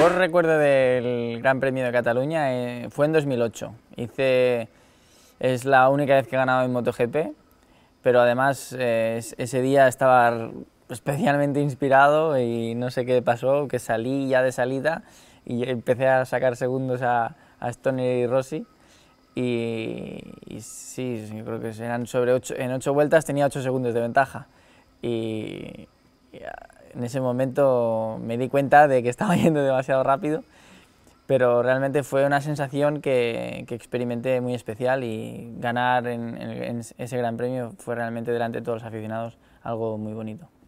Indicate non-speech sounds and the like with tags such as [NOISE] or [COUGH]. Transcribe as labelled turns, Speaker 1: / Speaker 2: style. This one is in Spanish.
Speaker 1: mejor recuerdo del Gran Premio de Cataluña eh, fue en 2008. Hice, es la única vez que he ganado en MotoGP, pero además eh, ese día estaba especialmente inspirado y no sé qué pasó, que salí ya de salida y empecé a sacar segundos a, a Stoner y Rossi. Y, sí, yo creo que eran sobre ocho, en ocho vueltas tenía ocho segundos de ventaja. Y, en ese momento me di cuenta de que estaba [LAUGHS] yendo demasiado rápido, pero realmente fue una sensación que, experimenté muy especial y ganar en, ese gran premio fue realmente delante de todos los aficionados algo muy bonito.